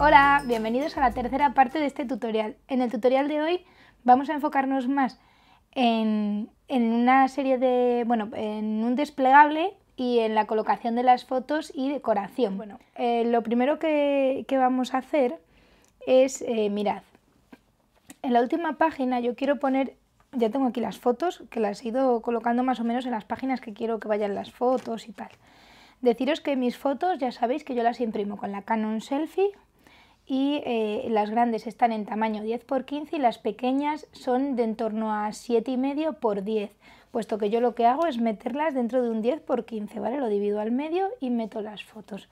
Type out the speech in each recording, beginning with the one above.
Hola, bienvenidos a la tercera parte de este tutorial. En el tutorial de hoy vamos a enfocarnos más en, una serie de, bueno, en un desplegable y en la colocación de las fotos y decoración. Bueno, eh, lo primero que, vamos a hacer es, eh, mirad, en la última página yo quiero poner, ya tengo aquí las fotos, que las he ido colocando más o menos en las páginas que quiero que vayan las fotos y tal. Deciros que mis fotos ya sabéis que yo las imprimo con la Canon Selfie y eh, las grandes están en tamaño 10 por 15 y las pequeñas son de en torno a 7,5 por 10, puesto que yo lo que hago es meterlas dentro de un 10 por 15, ¿vale? Lo divido al medio y meto las fotos.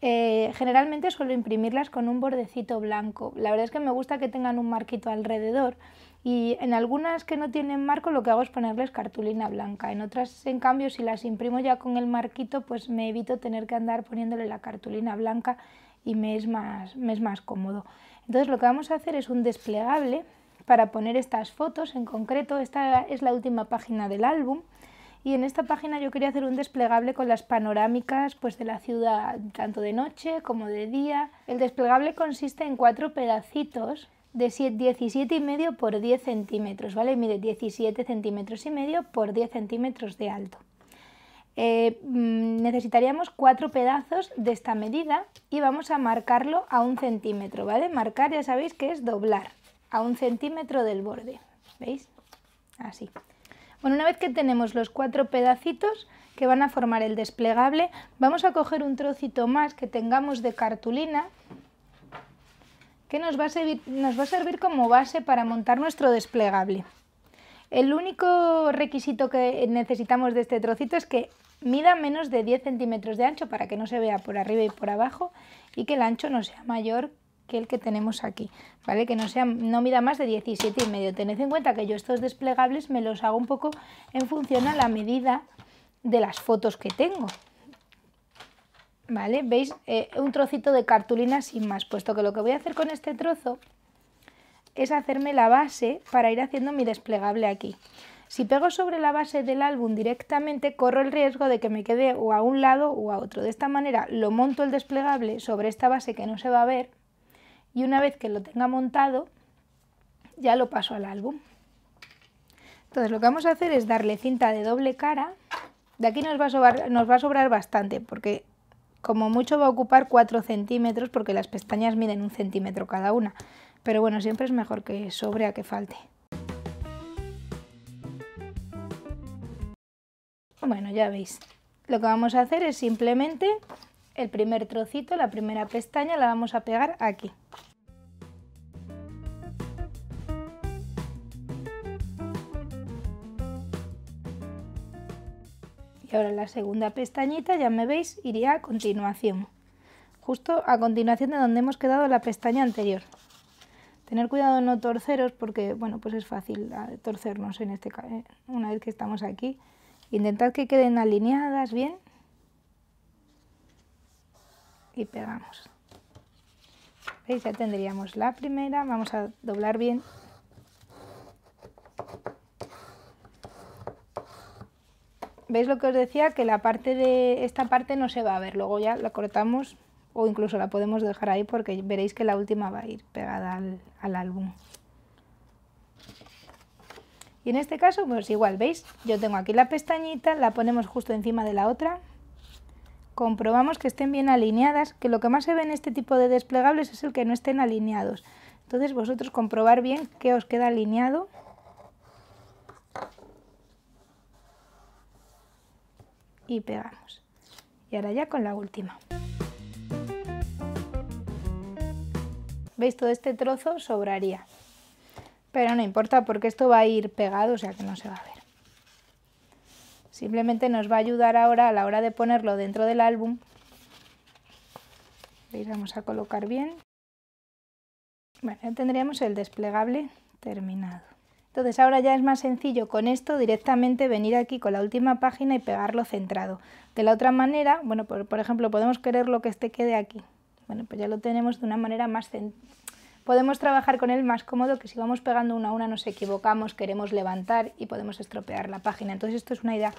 Eh, generalmente suelo imprimirlas con un bordecito blanco. La verdad es que me gusta que tengan un marquito alrededor y en algunas que no tienen marco lo que hago es ponerles cartulina blanca. En otras, en cambio, si las imprimo ya con el marquito, pues me evito tener que andar poniéndole la cartulina blanca y me es, más, más cómodo. Entonces lo que vamos a hacer es un desplegable para poner estas fotos, en concreto esta es la última página del álbum y en esta página yo quería hacer un desplegable con las panorámicas pues, de la ciudad tanto de noche como de día. El desplegable consiste en cuatro pedacitos de 17 y medio por 10 centímetros, ¿vale? Mide 17 centímetros y medio por 10 centímetros de alto. Eh, mm, necesitaríamos cuatro pedazos de esta medida y vamos a marcarlo a un centímetro, ¿vale? Marcar ya sabéis que es doblar a un centímetro del borde, ¿veis? Así. Bueno, una vez que tenemos los cuatro pedacitos que van a formar el desplegable, vamos a coger un trocito más que tengamos de cartulina que nos va a servir, nos va a servir como base para montar nuestro desplegable. El único requisito que necesitamos de este trocito es que mida menos de 10 centímetros de ancho para que no se vea por arriba y por abajo y que el ancho no sea mayor que el que tenemos aquí, ¿vale? Que no, sea, no mida más de 17 y medio. Tened en cuenta que yo estos desplegables me los hago un poco en función a la medida de las fotos que tengo. ¿Vale? ¿Veis? Eh, un trocito de cartulina sin más, puesto que lo que voy a hacer con este trozo es hacerme la base para ir haciendo mi desplegable aquí. Si pego sobre la base del álbum directamente, corro el riesgo de que me quede o a un lado o a otro. De esta manera, lo monto el desplegable sobre esta base que no se va a ver y una vez que lo tenga montado, ya lo paso al álbum. Entonces lo que vamos a hacer es darle cinta de doble cara. De aquí nos va a sobrar, nos va a sobrar bastante porque como mucho va a ocupar 4 centímetros porque las pestañas miden un centímetro cada una. Pero bueno, siempre es mejor que sobre a que falte. Bueno, ya veis. Lo que vamos a hacer es simplemente el primer trocito, la primera pestaña, la vamos a pegar aquí. Y ahora la segunda pestañita, ya me veis, iría a continuación. Justo a continuación de donde hemos quedado la pestaña anterior. Tener cuidado de no torceros porque, bueno, pues es fácil eh, torcernos en este eh, una vez que estamos aquí. Intentad que queden alineadas bien. Y pegamos. ¿Veis? Ya tendríamos la primera. Vamos a doblar bien. ¿Veis lo que os decía? Que la parte de esta parte no se va a ver. Luego ya la cortamos o incluso la podemos dejar ahí porque veréis que la última va a ir pegada al, al álbum. Y en este caso, pues igual, ¿veis? Yo tengo aquí la pestañita, la ponemos justo encima de la otra. Comprobamos que estén bien alineadas, que lo que más se ve en este tipo de desplegables es el que no estén alineados. Entonces vosotros comprobar bien que os queda alineado. Y pegamos. Y ahora ya con la última. ¿Veis? Todo este trozo sobraría. Pero no importa porque esto va a ir pegado, o sea que no se va a ver. Simplemente nos va a ayudar ahora a la hora de ponerlo dentro del álbum. vamos a colocar bien. Bueno, ya tendríamos el desplegable terminado. Entonces ahora ya es más sencillo con esto directamente venir aquí con la última página y pegarlo centrado. De la otra manera, bueno, por, ejemplo, podemos querer lo que este quede aquí. Bueno, pues ya lo tenemos de una manera más, podemos trabajar con él más cómodo que si vamos pegando una a una nos equivocamos, queremos levantar y podemos estropear la página. Entonces esto es una idea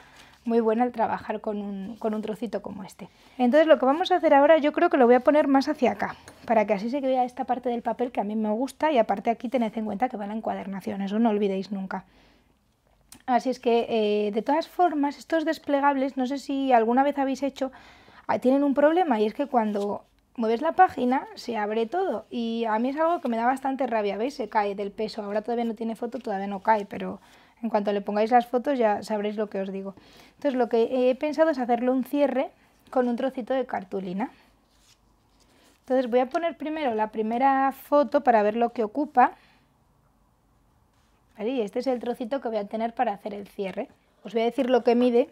muy buena al trabajar con un, trocito como este. Entonces lo que vamos a hacer ahora yo creo que lo voy a poner más hacia acá, para que así se vea esta parte del papel que a mí me gusta y aparte aquí tened en cuenta que va la encuadernación, eso no olvidéis nunca. Así es que, eh, de todas formas, estos desplegables, no sé si alguna vez habéis hecho, ah, tienen un problema y es que cuando mueves la página, se abre todo. Y a mí es algo que me da bastante rabia, ¿veis? Se cae del peso. Ahora todavía no tiene foto, todavía no cae, pero en cuanto le pongáis las fotos ya sabréis lo que os digo. Entonces lo que he pensado es hacerle un cierre con un trocito de cartulina. Entonces voy a poner primero la primera foto para ver lo que ocupa. este es el trocito que voy a tener para hacer el cierre. Os voy a decir lo que mide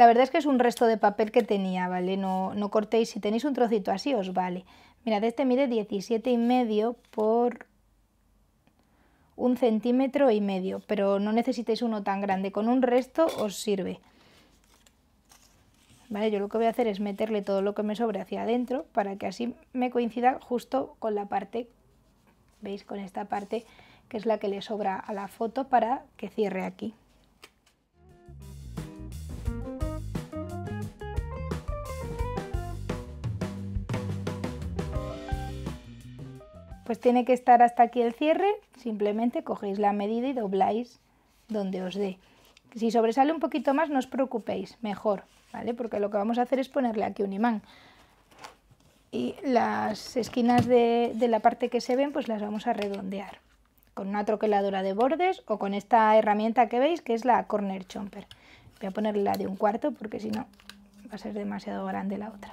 la verdad es que es un resto de papel que tenía, ¿vale? No, no cortéis, si tenéis un trocito así os vale. Mirad, este mide 17 y medio por un centímetro y medio, pero no necesitéis uno tan grande, con un resto os sirve. Vale, yo lo que voy a hacer es meterle todo lo que me sobre hacia adentro para que así me coincida justo con la parte, veis, con esta parte que es la que le sobra a la foto para que cierre aquí. pues tiene que estar hasta aquí el cierre, simplemente cogéis la medida y dobláis donde os dé. Si sobresale un poquito más, no os preocupéis, mejor, ¿vale? Porque lo que vamos a hacer es ponerle aquí un imán. Y las esquinas de, la parte que se ven, pues las vamos a redondear con una troqueladora de bordes o con esta herramienta que veis, que es la Corner Chomper. Voy a ponerle la de un cuarto porque si no va a ser demasiado grande la otra.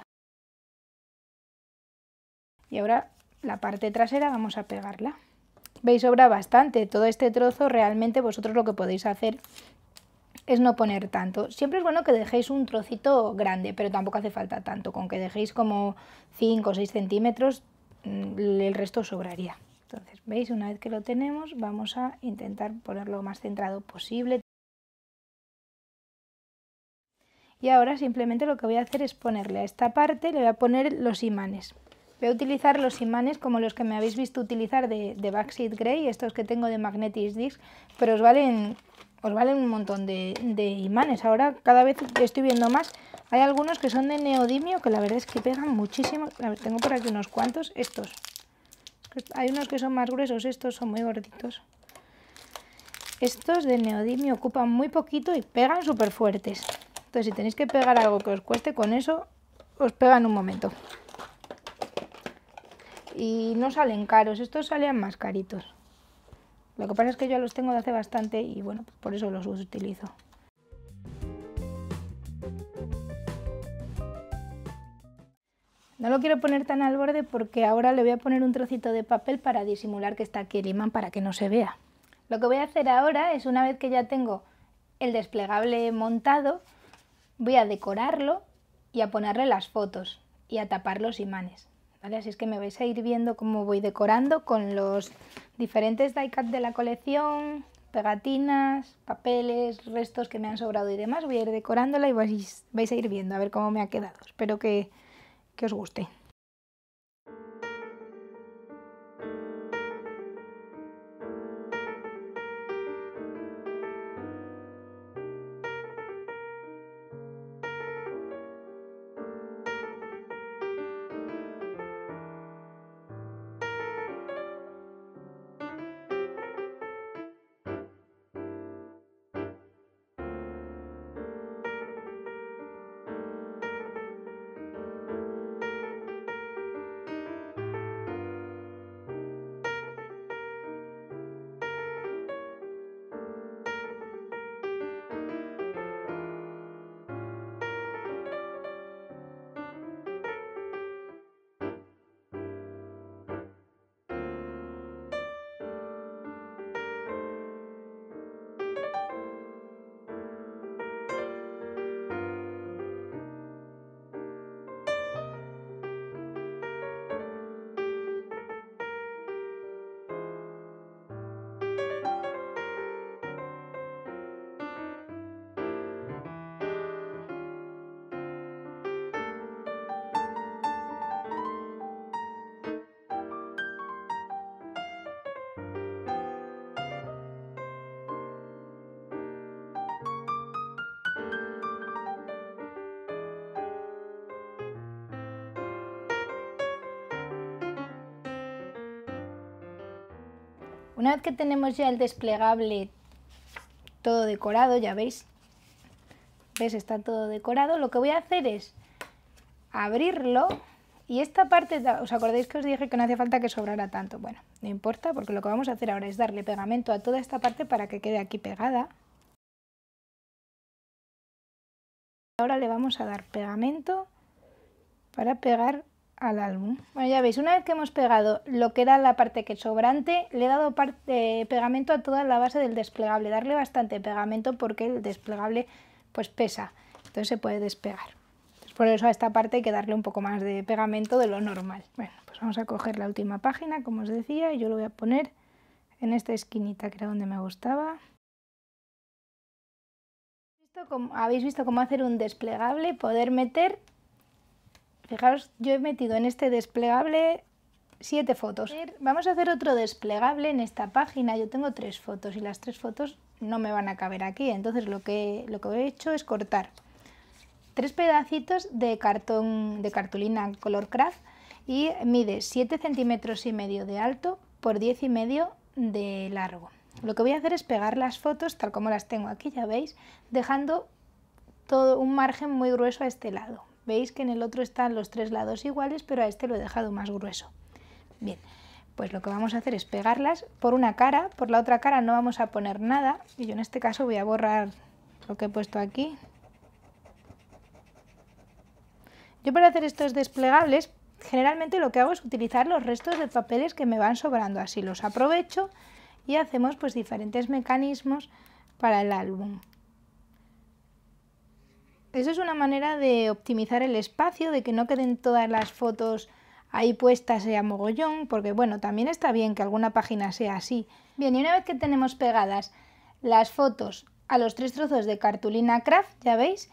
Y ahora la parte trasera vamos a pegarla. Veis, sobra bastante todo este trozo, realmente vosotros lo que podéis hacer es no poner tanto. Siempre es bueno que dejéis un trocito grande, pero tampoco hace falta tanto, con que dejéis como 5 o 6 centímetros, mm, el resto sobraría. Entonces, veis, una vez que lo tenemos, vamos a intentar ponerlo lo más centrado posible. Y ahora simplemente lo que voy a hacer es ponerle a esta parte, le voy a poner los imanes. Voy a utilizar los imanes como los que me habéis visto utilizar de, de Backseat Grey, estos que tengo de Magnetis Disc, pero os valen, os valen un montón de, imanes. Ahora cada vez estoy viendo más. Hay algunos que son de neodimio que la verdad es que pegan muchísimo. tengo por aquí unos cuantos. Estos. Hay unos que son más gruesos, estos son muy gorditos. Estos de neodimio ocupan muy poquito y pegan súper fuertes. Entonces si tenéis que pegar algo que os cueste con eso, os pegan un momento y no salen caros, estos salen más caritos. Lo que pasa es que yo los tengo de hace bastante y bueno, pues por eso los utilizo. No lo quiero poner tan al borde porque ahora le voy a poner un trocito de papel para disimular que está aquí el imán para que no se vea. Lo que voy a hacer ahora es una vez que ya tengo el desplegable montado, voy a decorarlo y a ponerle las fotos y a tapar los imanes. Así es que me vais a ir viendo cómo voy decorando con los diferentes die-cut de la colección, pegatinas, papeles, restos que me han sobrado y demás. Voy a ir decorándola y vais, a ir viendo a ver cómo me ha quedado. Espero que os guste. Una vez que tenemos ya el desplegable todo decorado, ya veis, ves, está todo decorado, lo que voy a hacer es abrirlo y esta parte, ¿os acordáis que os dije que no hacía falta que sobrara tanto? Bueno, no importa porque lo que vamos a hacer ahora es darle pegamento a toda esta parte para que quede aquí pegada. Ahora le vamos a dar pegamento para pegar al álbum. Bueno, ya veis, una vez que hemos pegado lo que era la parte que sobrante, le he dado eh, pegamento a toda la base del desplegable. Darle bastante pegamento porque el desplegable pues pesa, entonces se puede despegar. por eso a esta parte hay que darle un poco más de pegamento de lo normal. Bueno, pues vamos a coger la última página, como os decía, y yo lo voy a poner en esta esquinita que era donde me gustaba. Habéis visto cómo hacer un desplegable, poder meter Fijaros, yo he metido en este desplegable siete fotos. Vamos a hacer otro desplegable en esta página. Yo tengo tres fotos y las tres fotos no me van a caber aquí. Entonces lo que, lo que he hecho es cortar tres pedacitos de cartón de cartulina color craft y mide 7 centímetros y medio de alto por 10 y medio de largo. Lo que voy a hacer es pegar las fotos tal como las tengo aquí, ya veis, dejando todo un margen muy grueso a este lado. Veis que en el otro están los tres lados iguales, pero a este lo he dejado más grueso. Bien, pues lo que vamos a hacer es pegarlas por una cara, por la otra cara no vamos a poner nada, y yo en este caso voy a borrar lo que he puesto aquí. Yo para hacer estos desplegables, generalmente lo que hago es utilizar los restos de papeles que me van sobrando, así los aprovecho y hacemos pues diferentes mecanismos para el álbum. Eso es una manera de optimizar el espacio, de que no queden todas las fotos ahí puestas a mogollón, porque bueno, también está bien que alguna página sea así. Bien, y una vez que tenemos pegadas las fotos a los tres trozos de cartulina craft, ya veis,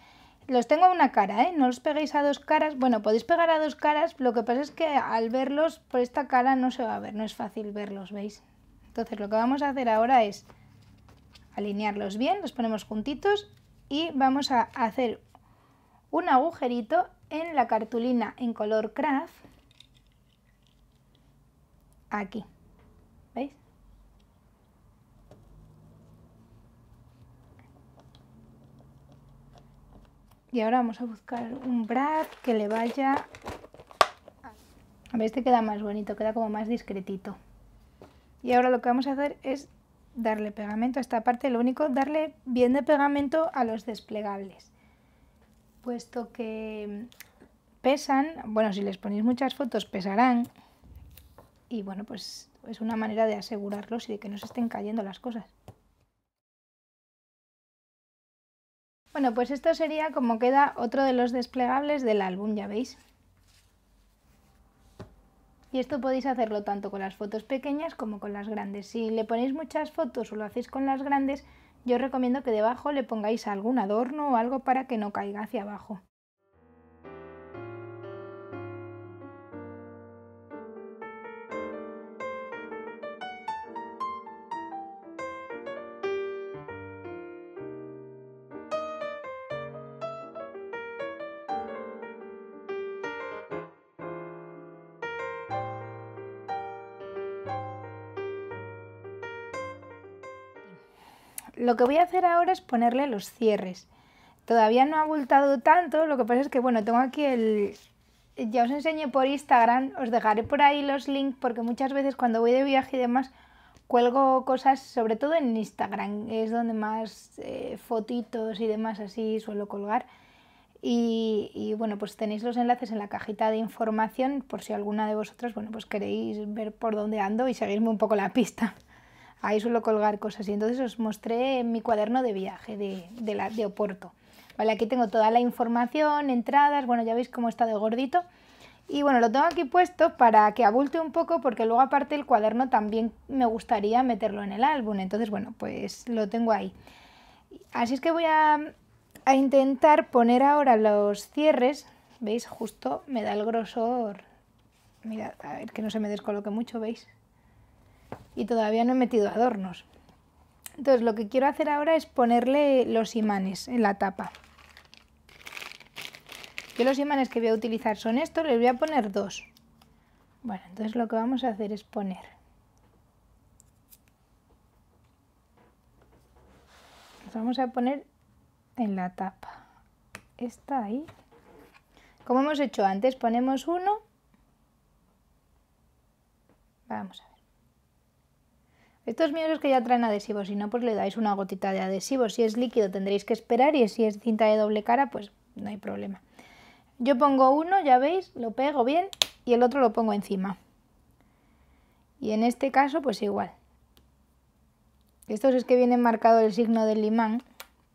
los tengo a una cara, ¿eh? No los peguéis a dos caras. Bueno, podéis pegar a dos caras, lo que pasa es que al verlos por esta cara no se va a ver, no es fácil verlos, ¿veis? Entonces lo que vamos a hacer ahora es alinearlos bien, los ponemos juntitos y vamos a hacer un agujerito en la cartulina en color craft aquí ¿veis? y ahora vamos a buscar un brad que le vaya a ver este queda más bonito queda como más discretito y ahora lo que vamos a hacer es darle pegamento a esta parte, lo único darle bien de pegamento a los desplegables, puesto que pesan, bueno, si les ponéis muchas fotos pesarán y bueno, pues es una manera de asegurarlos y de que no se estén cayendo las cosas. Bueno, pues esto sería como queda otro de los desplegables del álbum, ya veis. Y esto podéis hacerlo tanto con las fotos pequeñas como con las grandes. Si le ponéis muchas fotos o lo hacéis con las grandes, yo recomiendo que debajo le pongáis algún adorno o algo para que no caiga hacia abajo. Lo que voy a hacer ahora es ponerle los cierres. Todavía no ha abultado tanto, lo que pasa es que, bueno, tengo aquí el... Ya os enseñé por Instagram, os dejaré por ahí los links porque muchas veces cuando voy de viaje y demás cuelgo cosas, sobre todo en Instagram, es donde más eh, fotitos y demás así suelo colgar. Y, bueno, pues tenéis los enlaces en la cajita de información por si alguna de vosotras, bueno, pues queréis ver por dónde ando y seguirme un poco la pista ahí suelo colgar cosas y entonces os mostré mi cuaderno de viaje de, la, de Oporto. Vale, aquí tengo toda la información, entradas, bueno, ya veis cómo está de gordito. Y bueno, lo tengo aquí puesto para que abulte un poco porque luego aparte el cuaderno también me gustaría meterlo en el álbum. Entonces, bueno, pues lo tengo ahí. Así es que voy a, a intentar poner ahora los cierres. ¿Veis? Justo me da el grosor. Mirad, a ver que no se me descoloque mucho, ¿veis? y todavía no he metido adornos. Entonces lo que quiero hacer ahora es ponerle los imanes en la tapa. Yo los imanes que voy a utilizar son estos, les voy a poner dos. Bueno, entonces lo que vamos a hacer es poner. vamos a poner en la tapa. Está ahí. Como hemos hecho antes, ponemos uno. Vamos a ver. Estos miedos que ya traen adhesivo, si no, pues le dais una gotita de adhesivo. Si es líquido tendréis que esperar y si es cinta de doble cara, pues no hay problema. Yo pongo uno, ya veis, lo pego bien y el otro lo pongo encima. Y en este caso, pues igual. Estos es que vienen marcado el signo del imán,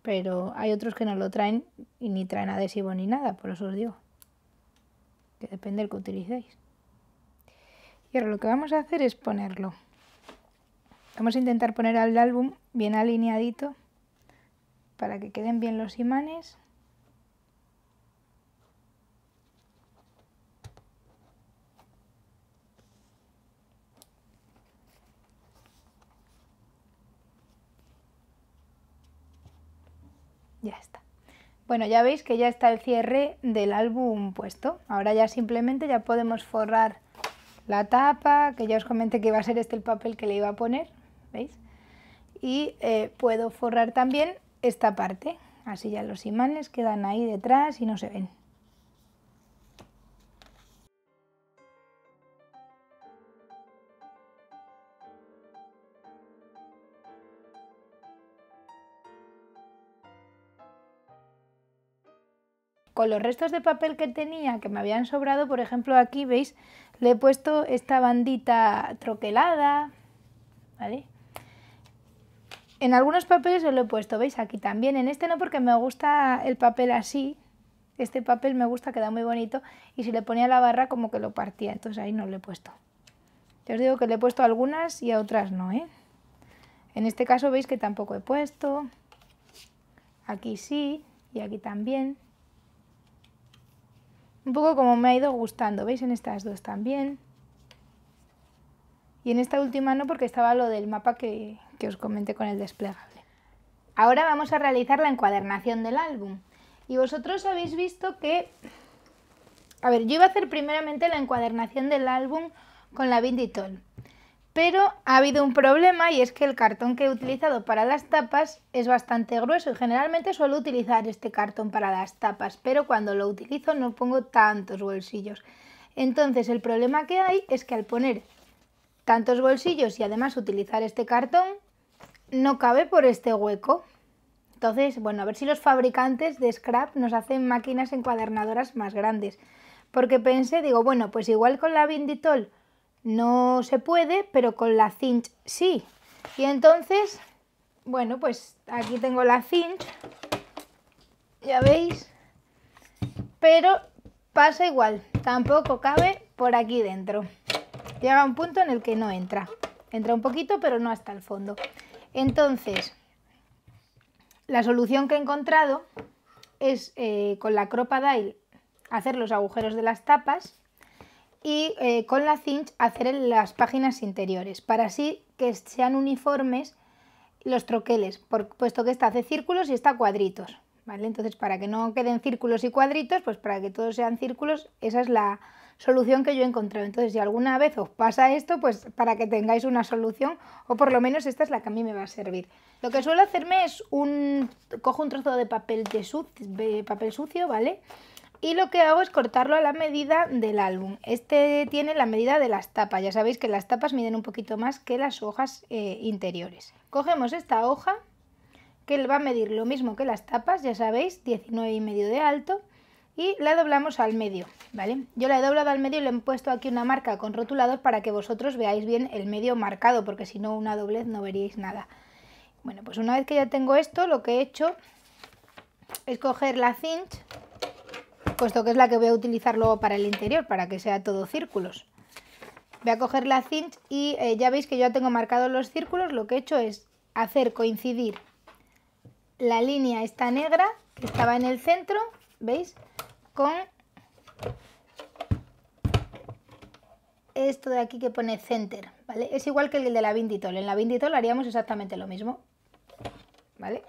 pero hay otros que no lo traen y ni traen adhesivo ni nada, por eso os digo. Que depende del que utilicéis. Y ahora lo que vamos a hacer es ponerlo Vamos a intentar poner al álbum bien alineadito para que queden bien los imanes. Ya está. Bueno, ya veis que ya está el cierre del álbum puesto. Ahora ya simplemente ya podemos forrar la tapa, que ya os comenté que iba a ser este el papel que le iba a poner. ¿veis? Y eh, puedo forrar también esta parte, así ya los imanes quedan ahí detrás y no se ven. con los restos de papel que tenía, que me habían sobrado, por ejemplo aquí, veis, le he puesto esta bandita troquelada, ¿vale? En algunos papeles os lo he puesto, veis aquí también. En este no porque me gusta el papel así. Este papel me gusta, queda muy bonito. Y si le ponía la barra como que lo partía, entonces ahí no lo he puesto. Ya os digo que le he puesto algunas y a otras no, ¿eh? En este caso veis que tampoco he puesto. Aquí sí y aquí también. Un poco como me ha ido gustando, ¿veis? En estas dos también. Y en esta última no porque estaba lo del mapa que, os comenté con el desplegable. Ahora vamos a realizar la encuadernación del álbum. Y vosotros habéis visto que... A ver, yo iba a hacer primeramente la encuadernación del álbum con la Binditol. Pero ha habido un problema y es que el cartón que he utilizado para las tapas es bastante grueso y generalmente suelo utilizar este cartón para las tapas, pero cuando lo utilizo no pongo tantos bolsillos. Entonces el problema que hay es que al poner tantos bolsillos y además utilizar este cartón, no cabe por este hueco. Entonces, bueno, a ver si los fabricantes de scrap nos hacen máquinas encuadernadoras más grandes. Porque pensé, digo, bueno, pues igual con la Binditol no se puede, pero con la Cinch sí. Y entonces, bueno, pues aquí tengo la Cinch, ya veis, pero pasa igual, tampoco cabe por aquí dentro. Llega un punto en el que no entra. Entra un poquito, pero no hasta el fondo. Entonces, la solución que he encontrado es eh, con la crocodile hacer los agujeros de las tapas y eh, con la cinch hacer las páginas interiores, para así que sean uniformes los troqueles, puesto que esta hace círculos y esta cuadritos. ¿vale? Entonces, para que no queden círculos y cuadritos, pues para que todos sean círculos, esa es la, solución que yo he encontrado. Entonces, si alguna vez os pasa esto, pues para que tengáis una solución, o por lo menos esta es la que a mí me va a servir. Lo que suelo hacerme es un... cojo un trozo de papel, de, papel sucio, ¿vale? y lo que hago es cortarlo a la medida del álbum. Este tiene la medida de las tapas, ya sabéis que las tapas miden un poquito más que las hojas eh, interiores. Cogemos esta hoja que va a medir lo mismo que las tapas, ya sabéis, 19 y medio de alto y la doblamos al medio, ¿vale? Yo la he doblado al medio y le he puesto aquí una marca con rotulador para que vosotros veáis bien el medio marcado, porque si no una doblez no veríais nada. Bueno, pues una vez que ya tengo esto, lo que he hecho es coger la cinch, puesto que es la que voy a utilizar luego para el interior, para que sea todo círculos. Voy a coger la cinch y eh, ya veis que yo ya tengo marcados los círculos, lo que he hecho es hacer coincidir la línea esta negra que estaba en el centro, ¿veis? esto de aquí que pone center, ¿vale? Es igual que el de la Vinditol. En la Vinditol haríamos exactamente lo mismo, ¿vale?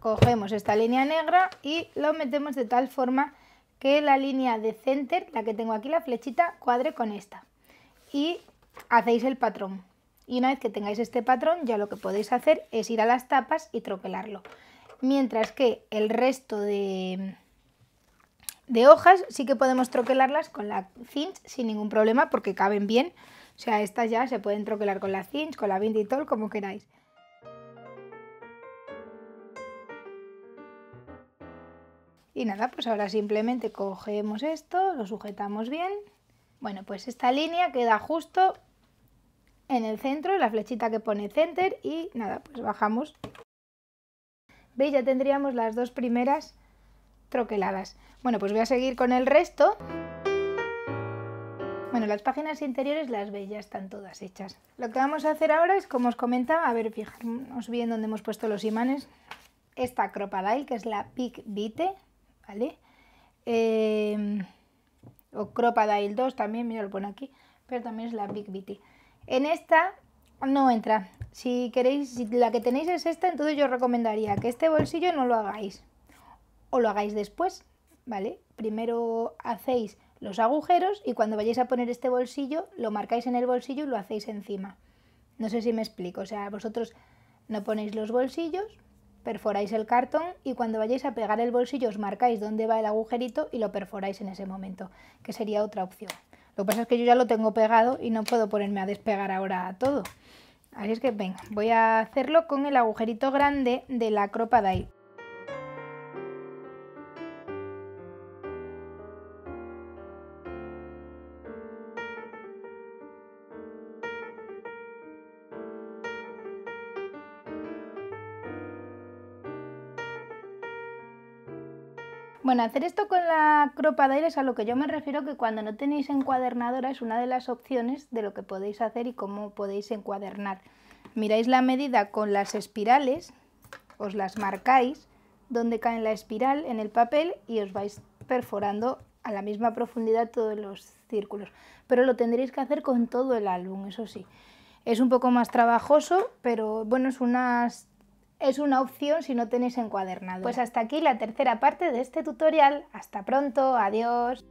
Cogemos esta línea negra y lo metemos de tal forma que la línea de center, la que tengo aquí, la flechita, cuadre con esta. Y hacéis el patrón. Y una vez que tengáis este patrón, ya lo que podéis hacer es ir a las tapas y troquelarlo. Mientras que el resto de, de hojas sí que podemos troquelarlas con la cinch sin ningún problema porque caben bien. O sea, estas ya se pueden troquelar con la cinch, con la binditol, como queráis. Y nada, pues ahora simplemente cogemos esto, lo sujetamos bien. Bueno, pues esta línea queda justo en el centro, la flechita que pone center y nada, pues bajamos. ¿Veis? Ya tendríamos las dos primeras troqueladas. Bueno, pues voy a seguir con el resto. Bueno, las páginas interiores, las veis, ya están todas hechas. Lo que vamos a hacer ahora es, como os comentaba, a ver, fijarnos bien dónde hemos puesto los imanes. Esta Cropadile que es la Big Vite, ¿vale? Em, o Cropadile 2 también, mira, lo pone aquí, pero también es la Big Vite. En esta no entra. Si queréis, si la que tenéis es esta, entonces yo os recomendaría que este bolsillo no lo hagáis, o lo hagáis después, ¿vale? Primero hacéis los agujeros y cuando vayáis a poner este bolsillo, lo marcáis en el bolsillo y lo hacéis encima. No sé si me explico, o sea, vosotros no ponéis los bolsillos, perforáis el cartón y cuando vayáis a pegar el bolsillo os marcáis dónde va el agujerito y lo perforáis en ese momento, que sería otra opción. Lo que pasa es que yo ya lo tengo pegado y no puedo ponerme a despegar ahora todo. Así es que venga, voy a hacerlo con el agujerito grande de la cropa de Bueno, hacer esto con la cropa de aire es a lo que yo me refiero que cuando no tenéis encuadernadora es una de las opciones de lo que podéis hacer y cómo podéis encuadernar. Miráis la medida con las espirales, os las marcáis, donde cae la espiral en el papel y os vais perforando a la misma profundidad todos los círculos. Pero lo tendréis que hacer con todo el álbum, eso sí. Es un poco más trabajoso, pero bueno, es unas es una opción si no tenéis encuadernado. Pues, pues hasta aquí la tercera parte de este tutorial. Hasta pronto, adiós.